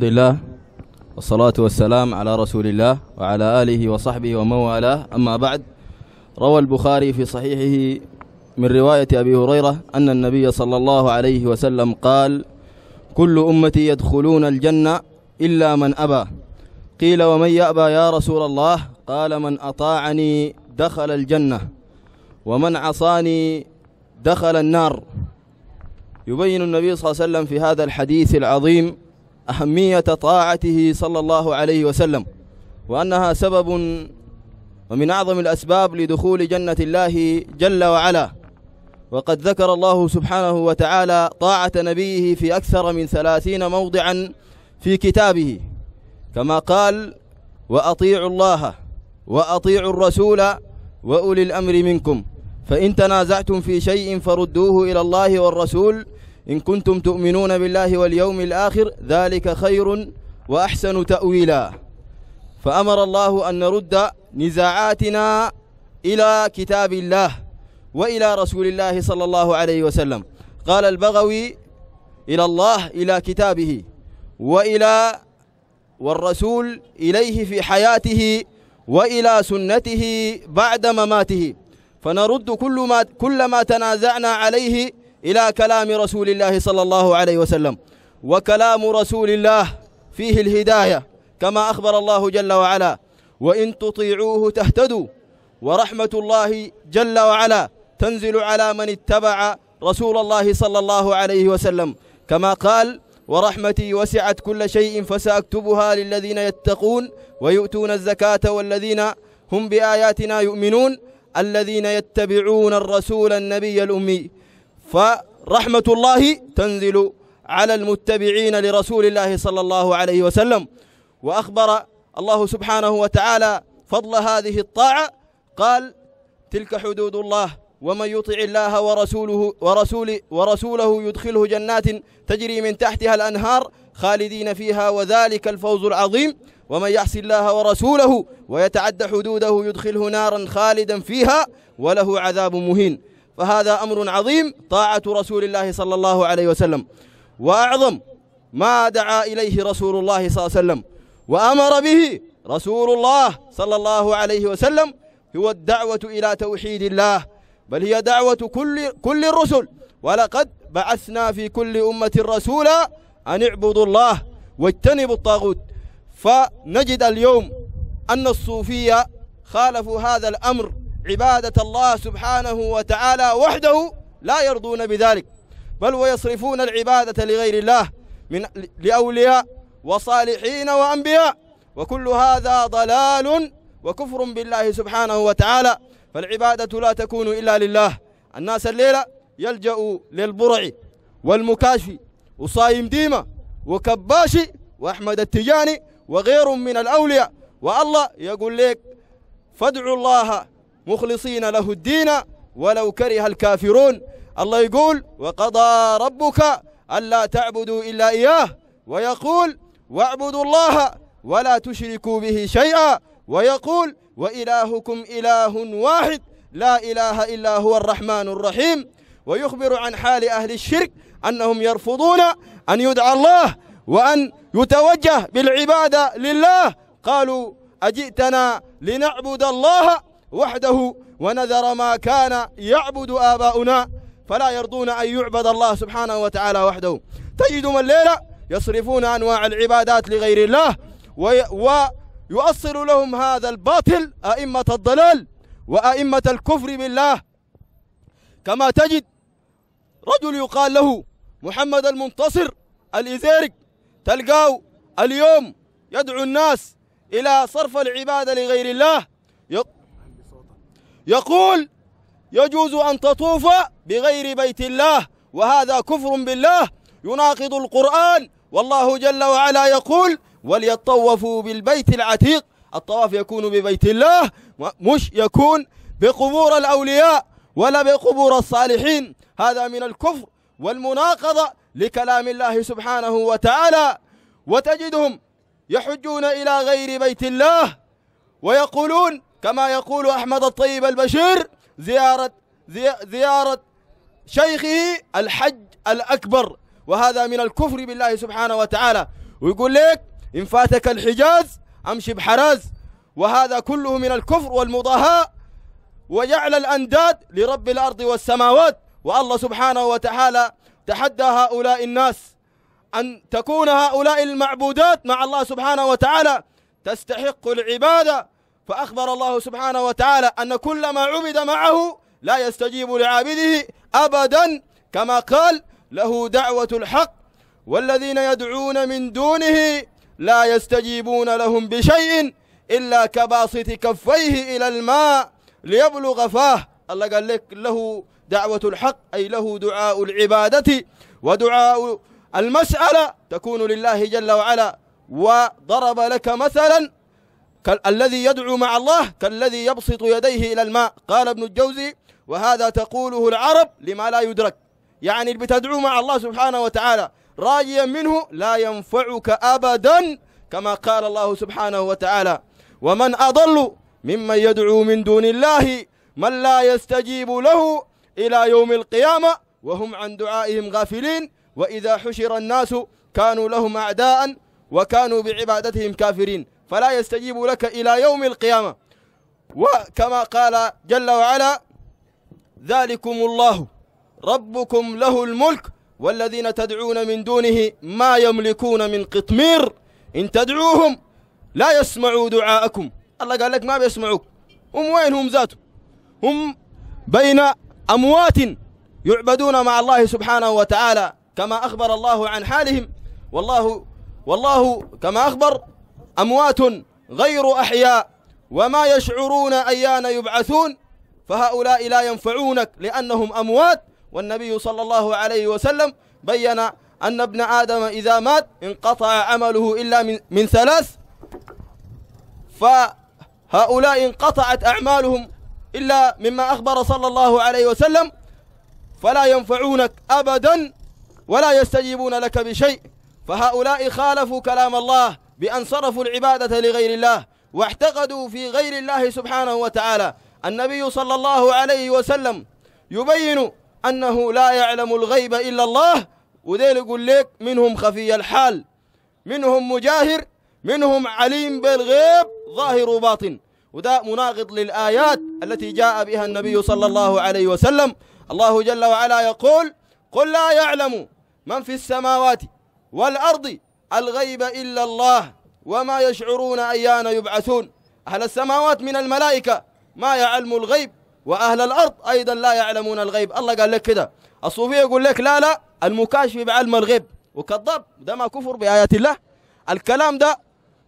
الحمد لله والصلاة والسلام على رسول الله وعلى آله وصحبه ومن والاه أما بعد روى البخاري في صحيحه من رواية أبي هريرة أن النبي صلى الله عليه وسلم قال كل أمتي يدخلون الجنة إلا من أبى قيل ومن يأبى يا رسول الله قال من أطاعني دخل الجنة ومن عصاني دخل النار يبين النبي صلى الله عليه وسلم في هذا الحديث العظيم أهمية طاعته صلى الله عليه وسلم وأنها سبب ومن أعظم الأسباب لدخول جنة الله جل وعلا وقد ذكر الله سبحانه وتعالى طاعة نبيه في أكثر من ثلاثين موضعا في كتابه كما قال وأطيعوا الله وأطيعوا الرسول وأولي الأمر منكم فإن تنازعتم في شيء فردوه إلى الله والرسول إن كنتم تؤمنون بالله واليوم الآخر ذلك خير وأحسن تأويلا فأمر الله أن نرد نزاعاتنا إلى كتاب الله وإلى رسول الله صلى الله عليه وسلم قال البغوي إلى الله إلى كتابه وإلى والرسول إليه في حياته وإلى سنته بعد مماته فنرد كل ما, كل ما تنازعنا عليه إلى كلام رسول الله صلى الله عليه وسلم وكلام رسول الله فيه الهداية كما أخبر الله جل وعلا وإن تطيعوه تهتدوا ورحمة الله جل وعلا تنزل على من اتبع رسول الله صلى الله عليه وسلم كما قال ورحمتي وسعت كل شيء فسأكتبها للذين يتقون ويؤتون الزكاة والذين هم بآياتنا يؤمنون الذين يتبعون الرسول النبي الأمي فرحمة الله تنزل على المتبعين لرسول الله صلى الله عليه وسلم وأخبر الله سبحانه وتعالى فضل هذه الطاعة قال تلك حدود الله ومن يطع الله ورسوله ورسول ورسوله يدخله جنات تجري من تحتها الأنهار خالدين فيها وذلك الفوز العظيم ومن يعص الله ورسوله ويتعد حدوده يدخله نارا خالدا فيها وله عذاب مهين فهذا أمر عظيم طاعة رسول الله صلى الله عليه وسلم وأعظم ما دعا إليه رسول الله صلى الله عليه وسلم وأمر به رسول الله صلى الله عليه وسلم هو الدعوة إلى توحيد الله بل هي دعوة كل, كل الرسل ولقد بعثنا في كل أمة رسولا أن اعبدوا الله واجتنبوا الطاغوت فنجد اليوم أن الصوفية خالفوا هذا الأمر عبادة الله سبحانه وتعالى وحده لا يرضون بذلك بل ويصرفون العبادة لغير الله من لأولياء وصالحين وأنبياء وكل هذا ضلال وكفر بالله سبحانه وتعالى فالعبادة لا تكون إلا لله الناس الليلة يلجأوا للبرع والمكاشي وصايم ديمة وكباشي وأحمد التجاني وغير من الأولياء والله يقول لك فادعوا الله مخلصين له الدين ولو كره الكافرون الله يقول وقضى ربك ألا تعبدوا إلا إياه ويقول واعبدوا الله ولا تشركوا به شيئا ويقول وإلهكم إله واحد لا إله إلا هو الرحمن الرحيم ويخبر عن حال أهل الشرك أنهم يرفضون أن يدعى الله وأن يتوجه بالعبادة لله قالوا أجئتنا لنعبد الله وحده ونذر ما كان يعبد آباؤنا فلا يرضون أن يعبد الله سبحانه وتعالى وحده تجدهم الليلة يصرفون أنواع العبادات لغير الله ويؤصل لهم هذا الباطل أئمة الضلال وأئمة الكفر بالله كما تجد رجل يقال له محمد المنتصر الإزيرك تلقاه اليوم يدعو الناس إلى صرف العبادة لغير الله يقول يجوز أن تطوف بغير بيت الله وهذا كفر بالله يناقض القرآن والله جل وعلا يقول وليطوفوا بالبيت العتيق الطواف يكون ببيت الله مش يكون بقبور الأولياء ولا بقبور الصالحين هذا من الكفر والمناقضة لكلام الله سبحانه وتعالى وتجدهم يحجون إلى غير بيت الله ويقولون كما يقول أحمد الطيب البشير زيارة زي زيارة شيخه الحج الأكبر وهذا من الكفر بالله سبحانه وتعالى ويقول لك إن فاتك الحجاز أمشي بحراز وهذا كله من الكفر والمضاهاة وجعل الأنداد لرب الأرض والسماوات والله سبحانه وتعالى تحدى هؤلاء الناس أن تكون هؤلاء المعبودات مع الله سبحانه وتعالى تستحق العبادة فأخبر الله سبحانه وتعالى أن كل ما عبد معه لا يستجيب لعابده أبدا كما قال له دعوة الحق والذين يدعون من دونه لا يستجيبون لهم بشيء إلا كباسط كفيه إلى الماء ليبلغ فاه الله قال لك له دعوة الحق أي له دعاء العبادة ودعاء المسألة تكون لله جل وعلا وضرب لك مثلا الذي يدعو مع الله كالذي يبسط يديه إلى الماء قال ابن الجوزي وهذا تقوله العرب لما لا يدرك يعني بتدعو مع الله سبحانه وتعالى راجيا منه لا ينفعك أبدا كما قال الله سبحانه وتعالى ومن أضل ممن يدعو من دون الله من لا يستجيب له إلى يوم القيامة وهم عن دعائهم غافلين وإذا حشر الناس كانوا لهم أعداء وكانوا بعبادتهم كافرين فلا يستجيب لك إلى يوم القيامة وكما قال جل وعلا ذلكم الله ربكم له الملك والذين تدعون من دونه ما يملكون من قطمير إن تدعوهم لا يسمعوا دعاءكم الله قال لك ما بيسمعوك هم وين هم ذاته هم بين أموات يعبدون مع الله سبحانه وتعالى كما أخبر الله عن حالهم والله والله كما أخبر أموات غير أحياء وما يشعرون أيان يبعثون فهؤلاء لا ينفعونك لأنهم أموات والنبي صلى الله عليه وسلم بين أن ابن آدم إذا مات انقطع عمله إلا من, من ثلاث فهؤلاء انقطعت أعمالهم إلا مما أخبر صلى الله عليه وسلم فلا ينفعونك أبدا ولا يستجيبون لك بشيء فهؤلاء خالفوا كلام الله بأن صرفوا العبادة لغير الله واعتقدوا في غير الله سبحانه وتعالى النبي صلى الله عليه وسلم يبين أنه لا يعلم الغيب إلا الله وذيل يقول لك منهم خفي الحال منهم مجاهر منهم عليم بالغيب ظاهر وباطن وذا مناقض للآيات التي جاء بها النبي صلى الله عليه وسلم الله جل وعلا يقول قل لا يعلم من في السماوات والأرض الغيب إلا الله وما يشعرون أيان يبعثون أهل السماوات من الملائكة ما يعلم الغيب وأهل الأرض أيضا لا يعلمون الغيب الله قال لك كده الصوفية يقول لك لا لا المكاشف بعلم الغيب وكذاب ده ما كفر بآيات الله الكلام ده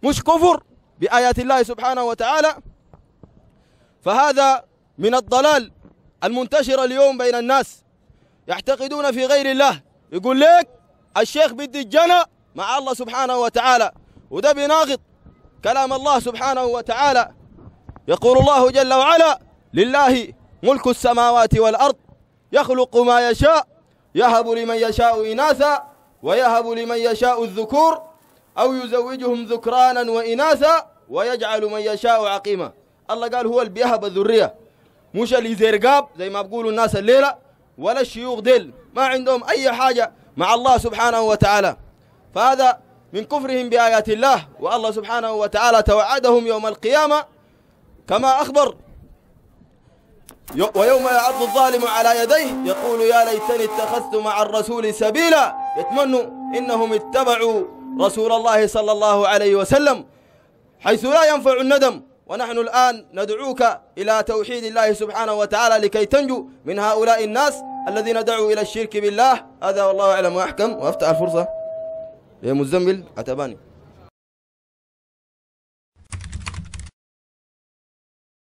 مش كفر بآيات الله سبحانه وتعالى فهذا من الضلال المنتشر اليوم بين الناس يعتقدون في غير الله يقول لك الشيخ بدي الجنة مع الله سبحانه وتعالى وده بيناقض كلام الله سبحانه وتعالى يقول الله جل وعلا لله ملك السماوات والأرض يخلق ما يشاء يهب لمن يشاء إناثا ويهب لمن يشاء الذكور أو يزوجهم ذكرانا وإناثا ويجعل من يشاء عقيما الله قال هو اللي بيهب الذرية مش اللي زرقاب زي ما بقولوا الناس الليلة ولا الشيوخ ديل ما عندهم أي حاجة مع الله سبحانه وتعالى فهذا من كفرهم بآيات الله والله سبحانه وتعالى توعدهم يوم القيامة كما أخبر ويوم يعض الظالم على يديه يقول يا ليتني اتخذت مع الرسول سبيلا يتمنوا إنهم اتبعوا رسول الله صلى الله عليه وسلم حيث لا ينفع الندم ونحن الآن ندعوك إلى توحيد الله سبحانه وتعالى لكي تنجو من هؤلاء الناس الذين دعوا إلى الشرك بالله هذا والله أعلم وأحكم وأفتح الفرصة مزمل عتباني